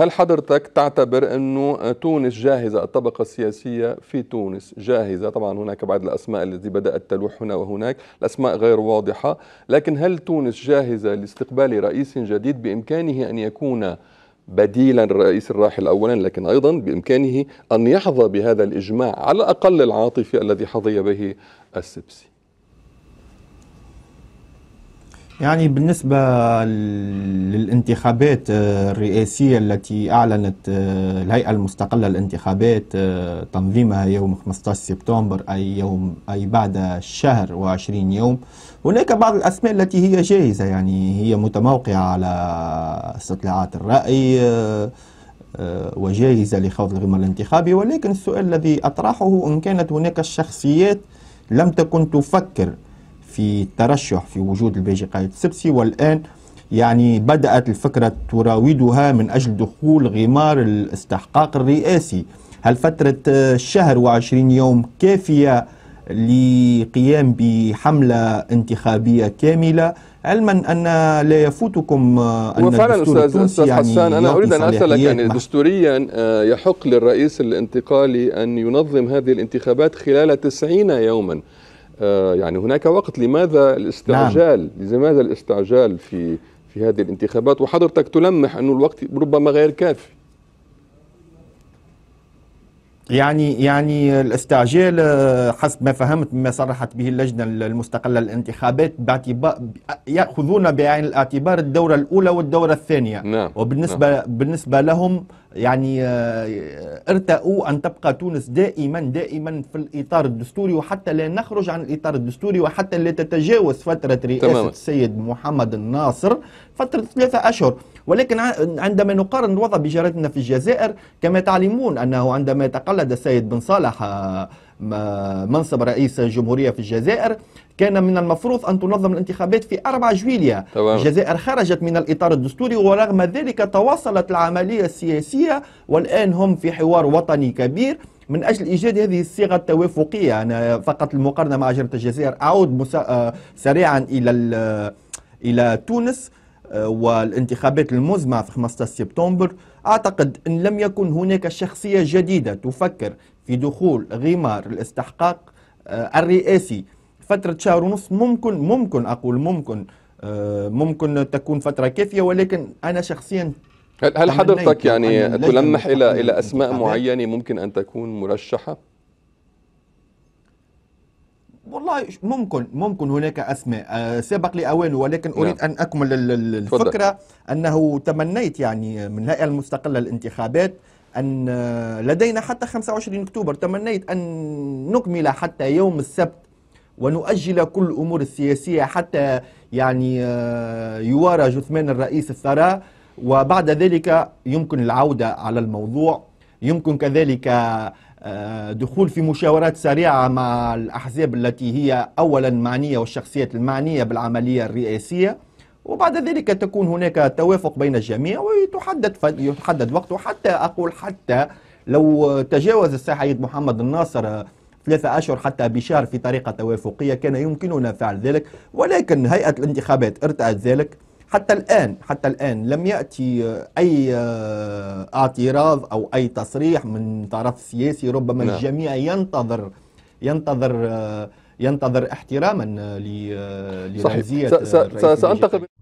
هل حضرتك تعتبر أنه تونس جاهزة الطبقة السياسية في تونس جاهزة طبعا هناك بعض الأسماء التي بدأت تلوح هنا وهناك الأسماء غير واضحة لكن هل تونس جاهزة لاستقبال رئيس جديد بإمكانه أن يكون بديلا الرئيس الراحل اولا لكن ايضا بامكانه ان يحظى بهذا الاجماع على الاقل العاطفي الذي حظي به السبسي يعني بالنسبة للانتخابات آه، الرئاسية التي أعلنت آه، الهيئة المستقلة للانتخابات آه، تنظيمها يوم 15 سبتمبر أي يوم أي بعد شهر وعشرين يوم هناك بعض الأسماء التي هي جاهزة يعني هي متموقعة على استطلاعات الرأي وجاهزة لخوض الغمار الانتخابي ولكن السؤال الذي أطرحه إن كانت هناك الشخصيات لم تكن تفكر في الترشح في وجود قائد السبسي والآن يعني بدأت الفكرة تراودها من أجل دخول غمار الاستحقاق الرئاسي هل فترة شهر وعشرين يوم كافية لقيام بحملة انتخابية كاملة علما أن لا يفوتكم أن وفعلا أستاذ, أستاذ يعني حسان أنا أريد أن أسألك يعني دستوريا آه، يحق للرئيس الانتقالي أن ينظم هذه الانتخابات خلال تسعين يوما آه، يعني هناك وقت لماذا الاستعجال نعم. لماذا الاستعجال في في هذه الانتخابات وحضرتك تلمح انه الوقت ربما غير كافي يعني يعني الاستعجال آه، حسب ما فهمت مما صرحت به اللجنه المستقله للانتخابات باعتبار ياخذون بعين الاعتبار الدوره الاولى والدوره الثانيه نعم. وبالنسبه نعم. بالنسبه لهم يعني آه، ارتأوا أن تبقى تونس دائما دائما في الإطار الدستوري وحتى لا نخرج عن الإطار الدستوري وحتى لا تتجاوز فترة رئاسة تمام. السيد محمد الناصر فترة ثلاثة أشهر ولكن عندما نقارن الوضع بجارتنا في الجزائر كما تعلمون أنه عندما تقلد السيد بن صالح آه، منصب رئيس الجمهورية في الجزائر كان من المفروض أن تنظم الانتخابات في 4 جويليا طبعا. الجزائر خرجت من الإطار الدستوري ورغم ذلك تواصلت العملية السياسية والآن هم في حوار وطني كبير من اجل ايجاد هذه الصيغه التوافقيه انا فقط المقارنه مع جرة الجزائر اعود مسا... آه، سريعا الى آه، الى تونس آه، والانتخابات المزمع في 15 سبتمبر اعتقد ان لم يكن هناك شخصيه جديده تفكر في دخول غمار الاستحقاق آه، الرئاسي فترة شهر ونص ممكن ممكن أقول ممكن آه، ممكن تكون فترة كافية ولكن أنا شخصيا هل حضرتك يعني تلمح إلى إلى أسماء معينة ممكن أن تكون مرشحة؟ والله ممكن ممكن هناك اسماء آه، سبق لي اوانه ولكن اريد نعم. ان اكمل الفكره انه تمنيت يعني من الهيئه المستقله للانتخابات أن آه، لدينا حتى 25 أكتوبر تمنيت أن نكمل حتى يوم السبت ونؤجل كل الأمور السياسية حتى يعني آه، يوارى جثمان الرئيس الثراء وبعد ذلك يمكن العودة على الموضوع يمكن كذلك آه، دخول في مشاورات سريعة مع الأحزاب التي هي أولا معنية والشخصيات المعنية بالعملية الرئاسية وبعد ذلك تكون هناك توافق بين الجميع ويتحدد يتحدد وقته حتى أقول حتى لو تجاوز السيد محمد الناصر ثلاثة أشهر حتى بشهر في طريقة توافقية كان يمكننا فعل ذلك ولكن هيئة الانتخابات ارتأت ذلك حتى الآن حتى الآن لم يأتي أي اعتراض أو أي تصريح من طرف سياسي ربما لا. نعم. الجميع ينتظر ينتظر ينتظر احتراما لرمزيه صحيح. سأنتقل